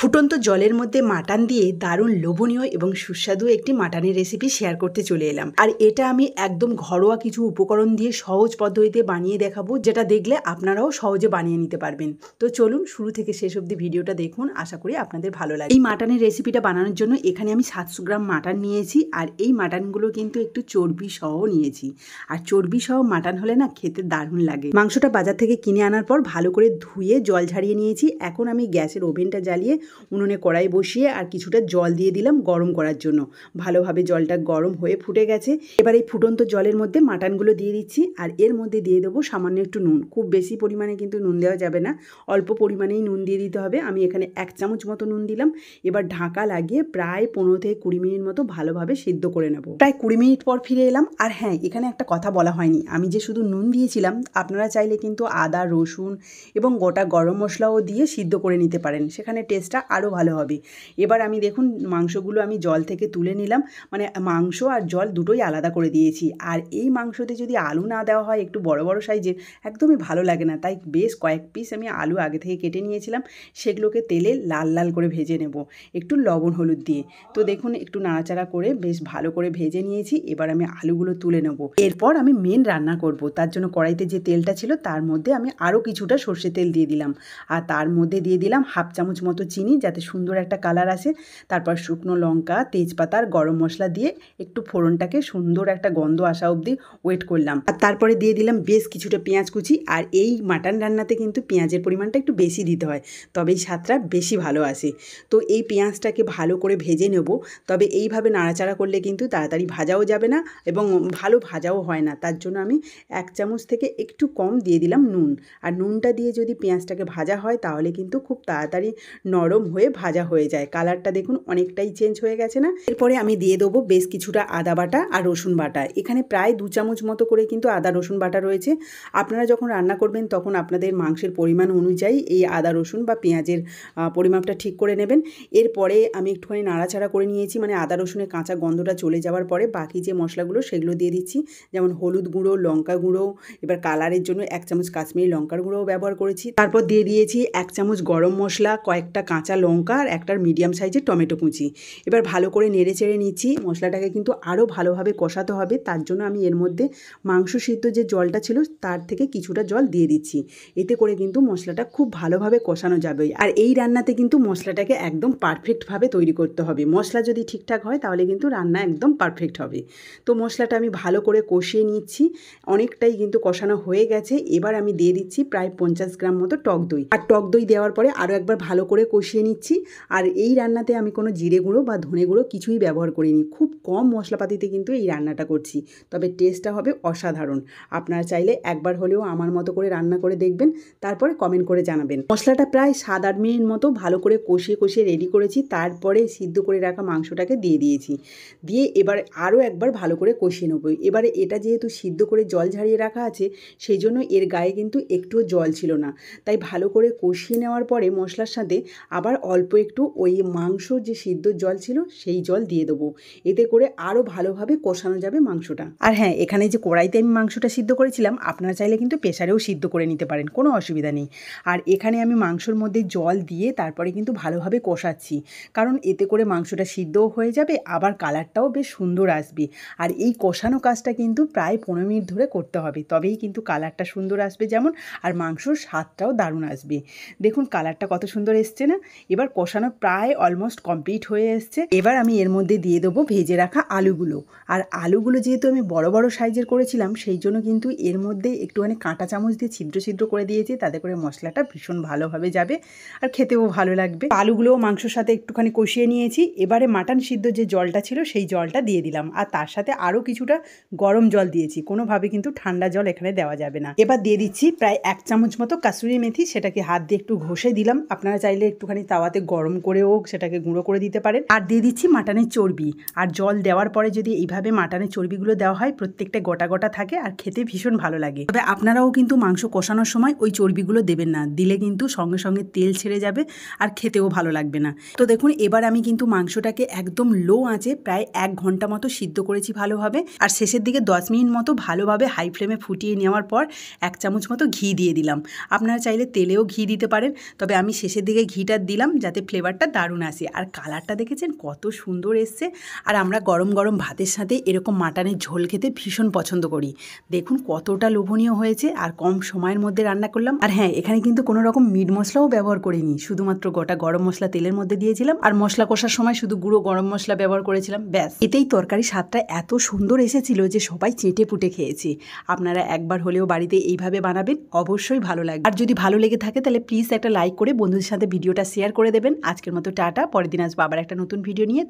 ফুটন্ত জলের মধ্যে মাটান দিয়ে দারুণ লোভনীয় এবং সুস্বাদু একটি মাটানের রেসিপি শেয়ার করতে চলে এলাম আর এটা আমি একদম ঘরোয়া কিছু উপকরণ দিয়ে সহজ পদ্ধতিতে বানিয়ে দেখাবো যেটা দেখলে আপনারাও সহজে বানিয়ে নিতে পারবেন তো চলুন শুরু থেকে শেষ অব্দি ভিডিওটা দেখুন আশা করি আপনাদের ভালো লাগে এই মাটানের রেসিপিটা বানানোর জন্য এখানে আমি সাতশো গ্রাম মাটান নিয়েছি আর এই মাটানগুলো কিন্তু একটু চর্বি সহ নিয়েছি আর চর্বি সহ মাটান হলে না খেতে দারুণ লাগে মাংসটা বাজার থেকে কিনে আনার পর ভালো করে ধুয়ে জল ঝাড়িয়ে নিয়েছি এখন আমি গ্যাসের ওভেনটা জ্বালিয়ে উনুনে কড়াই বসিয়ে আর কিছুটা জল দিয়ে দিলাম গরম করার জন্য ভালোভাবে জলটা গরম হয়ে ফুটে গেছে এবার এই ফুটন্ত জলের মধ্যে মাটানগুলো দিয়ে দিচ্ছি আর এর মধ্যে দিয়ে দেবো সামান্য একটু নুন খুব বেশি পরিমাণে কিন্তু নুন দেওয়া যাবে না অল্প পরিমাণেই নুন দিয়ে দিতে হবে আমি এখানে এক চামচ মতো নুন দিলাম এবার ঢাকা লাগিয়ে প্রায় পনেরো থেকে কুড়ি মিনিট মতো ভালোভাবে সিদ্ধ করে নেব প্রায় কুড়ি মিনিট পর ফিরে এলাম আর হ্যাঁ এখানে একটা কথা বলা হয়নি আমি যে শুধু নুন দিয়েছিলাম আপনারা চাইলে কিন্তু আদা রসুন এবং গোটা গরম মশলাও দিয়ে সিদ্ধ করে নিতে পারেন সেখানে টেস্টটা টেস্টটা আরও ভালো হবে এবার আমি দেখুন মাংসগুলো আমি জল থেকে তুলে নিলাম মানে মাংস আর জল দুটোই আলাদা করে দিয়েছি আর এই মাংসতে যদি আলু না দেওয়া হয় একটু বড় বড় সাইজের একদমই ভালো লাগে না তাই বেশ কয়েক পিস আমি আলু আগে থেকে কেটে নিয়েছিলাম সেগুলোকে তেলে লাল লাল করে ভেজে নেব একটু লবণ হলুদ দিয়ে তো দেখুন একটু নাড়াচাড়া করে বেশ ভালো করে ভেজে নিয়েছি এবার আমি আলুগুলো তুলে নেব এরপর আমি মেন রান্না করব তার জন্য কড়াইতে যে তেলটা ছিল তার মধ্যে আমি আরও কিছুটা সর্ষে তেল দিয়ে দিলাম আর তার মধ্যে দিয়ে দিলাম হাফ চামচ মতো চিনি নিই যাতে সুন্দর একটা কালার আসে তারপর শুকনো লঙ্কা তেজপাতা আর গরম মশলা দিয়ে একটু ফোড়নটাকে সুন্দর একটা গন্ধ আসা অবধি ওয়েট করলাম আর তারপরে দিয়ে দিলাম বেশ কিছুটা পেঁয়াজ কুচি আর এই মাটন রান্নাতে কিন্তু পেঁয়াজের পরিমাণটা একটু বেশি দিতে হয় তবেই স্বাদটা বেশি ভালো আসে তো এই পেঁয়াজটাকে ভালো করে ভেজে নেব তবে এইভাবে নাড়াচাড়া করলে কিন্তু তাড়াতাড়ি ভাজাও যাবে না এবং ভালো ভাজাও হয় না তার জন্য আমি এক চামচ থেকে একটু কম দিয়ে দিলাম নুন আর নুনটা দিয়ে যদি পেঁয়াজটাকে ভাজা হয় তাহলে কিন্তু খুব তাড়াতাড়ি নরম নরম হয়ে ভাজা হয়ে যায় কালারটা দেখুন অনেকটাই চেঞ্জ হয়ে গেছে না এরপরে আমি দিয়ে দেবো বেশ কিছুটা আদা বাটা আর রসুন বাটা এখানে প্রায় দু চামচ মতো করে কিন্তু আদা রসুন বাটা রয়েছে আপনারা যখন রান্না করবেন তখন আপনাদের মাংসের পরিমাণ অনুযায়ী এই আদা রসুন বা পেঁয়াজের পরিমাপটা ঠিক করে নেবেন এরপরে আমি একটুখানি নাড়াচাড়া করে নিয়েছি মানে আদা রসুনের কাঁচা গন্ধটা চলে যাওয়ার পরে বাকি যে মশলাগুলো সেগুলো দিয়ে দিচ্ছি যেমন হলুদ গুঁড়ো লঙ্কা গুঁড়ো এবার কালারের জন্য এক চামচ কাশ্মীরি লঙ্কার গুঁড়োও ব্যবহার করেছি তারপর দিয়ে দিয়েছি এক চামচ গরম মশলা কয়েকটা কাঁচা কাঁচা লঙ্কা আর একটা মিডিয়াম সাইজের টমেটো কুচি এবার ভালো করে নেড়ে চেড়ে নিচ্ছি মশলাটাকে কিন্তু আরও ভালোভাবে কষাতে হবে তার জন্য আমি এর মধ্যে মাংস সিদ্ধ যে জলটা ছিল তার থেকে কিছুটা জল দিয়ে দিচ্ছি এতে করে কিন্তু মশলাটা খুব ভালোভাবে কষানো যাবে আর এই রান্নাতে কিন্তু মশলাটাকে একদম পারফেক্টভাবে তৈরি করতে হবে মশলা যদি ঠিকঠাক হয় তাহলে কিন্তু রান্না একদম পারফেক্ট হবে তো মশলাটা আমি ভালো করে কষিয়ে নিচ্ছি অনেকটাই কিন্তু কষানো হয়ে গেছে এবার আমি দিয়ে দিচ্ছি প্রায় পঞ্চাশ গ্রাম মতো টক দই আর টক দই দেওয়ার পরে আরও একবার ভালো করে কষিয়ে কষিয়ে নিচ্ছি আর এই রান্নাতে আমি কোনো জিরে গুঁড়ো বা ধনে গুঁড়ো কিছুই ব্যবহার করিনি খুব কম মশলাপাতিতে কিন্তু এই রান্নাটা করছি তবে টেস্টটা হবে অসাধারণ আপনারা চাইলে একবার হলেও আমার মতো করে রান্না করে দেখবেন তারপরে কমেন্ট করে জানাবেন মশলাটা প্রায় সাত আট মিনিট মতো ভালো করে কষিয়ে কষিয়ে রেডি করেছি তারপরে সিদ্ধ করে রাখা মাংসটাকে দিয়ে দিয়েছি দিয়ে এবার আরও একবার ভালো করে কষিয়ে নেব এবারে এটা যেহেতু সিদ্ধ করে জল ঝাড়িয়ে রাখা আছে সেই জন্য এর গায়ে কিন্তু একটুও জল ছিল না তাই ভালো করে কষিয়ে নেওয়ার পরে মশলার সাথে আবার অল্প একটু ওই মাংস যে সিদ্ধ জল ছিল সেই জল দিয়ে দেবো এতে করে আরও ভালোভাবে কষানো যাবে মাংসটা আর হ্যাঁ এখানে যে কড়াইতে আমি মাংসটা সিদ্ধ করেছিলাম আপনারা চাইলে কিন্তু প্রেশারেও সিদ্ধ করে নিতে পারেন কোনো অসুবিধা নেই আর এখানে আমি মাংসর মধ্যে জল দিয়ে তারপরে কিন্তু ভালোভাবে কষাচ্ছি কারণ এতে করে মাংসটা সিদ্ধও হয়ে যাবে আবার কালারটাও বেশ সুন্দর আসবে আর এই কষানো কাজটা কিন্তু প্রায় পনেরো মিনিট ধরে করতে হবে তবেই কিন্তু কালারটা সুন্দর আসবে যেমন আর মাংসর স্বাদটাও দারুণ আসবে দেখুন কালারটা কত সুন্দর এসছে না এবার কষানো প্রায় অলমোস্ট কমপ্লিট হয়ে এসছে এবার আমি এর মধ্যে দিয়ে দেবো ভেজে রাখা আলুগুলো আর আলুগুলো যেহেতু আমি বড় বড় সাইজের করেছিলাম সেই জন্য কিন্তু এর মধ্যে একটুখানি কাঁটা চামচ দিয়ে ছিদ্র ছিদ্র করে দিয়েছি তাতে করে মশলাটা ভীষণ ভালোভাবে যাবে আর খেতেও ভালো লাগবে আলুগুলোও মাংসর সাথে একটুখানি কষিয়ে নিয়েছি এবারে মাটন সিদ্ধ যে জলটা ছিল সেই জলটা দিয়ে দিলাম আর তার সাথে আরও কিছুটা গরম জল দিয়েছি কোনোভাবে কিন্তু ঠান্ডা জল এখানে দেওয়া যাবে না এবার দিয়ে দিচ্ছি প্রায় এক চামচ মতো কাসুরি মেথি সেটাকে হাত দিয়ে একটু ঘষে দিলাম আপনারা চাইলে একটুখানি একটুখানি তাওয়াতে গরম করেও সেটাকে গুঁড়ো করে দিতে পারেন আর দিয়ে দিচ্ছি মাটানের চর্বি আর জল দেওয়ার পরে যদি এইভাবে মাটানের চর্বিগুলো দেওয়া হয় প্রত্যেকটা গোটা গোটা থাকে আর খেতে ভীষণ ভালো লাগে তবে আপনারাও কিন্তু মাংস কষানোর সময় ওই চর্বিগুলো দেবেন না দিলে কিন্তু সঙ্গে সঙ্গে তেল ছেড়ে যাবে আর খেতেও ভালো লাগবে না তো দেখুন এবার আমি কিন্তু মাংসটাকে একদম লো আঁচে প্রায় এক ঘন্টা মতো সিদ্ধ করেছি ভালোভাবে আর শেষের দিকে দশ মিনিট মতো ভালোভাবে হাই ফ্লেমে ফুটিয়ে নেওয়ার পর এক চামচ মতো ঘি দিয়ে দিলাম আপনারা চাইলে তেলেও ঘি দিতে পারেন তবে আমি শেষের দিকে ঘিটা দিলাম যাতে ফ্লেভারটা দারুণ আসে আর কালারটা দেখেছেন কত সুন্দর এসছে আর আমরা গরম গরম ভাতের সাথে এরকম মাটানের ঝোল খেতে ভীষণ পছন্দ করি দেখুন কতটা লোভনীয় হয়েছে আর কম সময়ের মধ্যে রান্না করলাম আর হ্যাঁ এখানে কিন্তু কোনো রকম মিট মশলাও ব্যবহার করিনি শুধুমাত্র গোটা গরম মশলা তেলের মধ্যে দিয়েছিলাম আর মশলা কষার সময় শুধু গুঁড়ো গরম মশলা ব্যবহার করেছিলাম ব্যাস এতেই তরকারি স্বাদটা এত সুন্দর এসেছিল যে সবাই চেটে পুটে খেয়েছি আপনারা একবার হলেও বাড়িতে এইভাবে বানাবেন অবশ্যই ভালো লাগবে আর যদি ভালো লেগে থাকে তাহলে প্লিজ একটা লাইক করে বন্ধুদের সাথে ভিডিওটা শেয়ার করে দেবেন আজকের মতো টাটা পরের দিন আসবো আবার একটা নতুন ভিডিও নিয়ে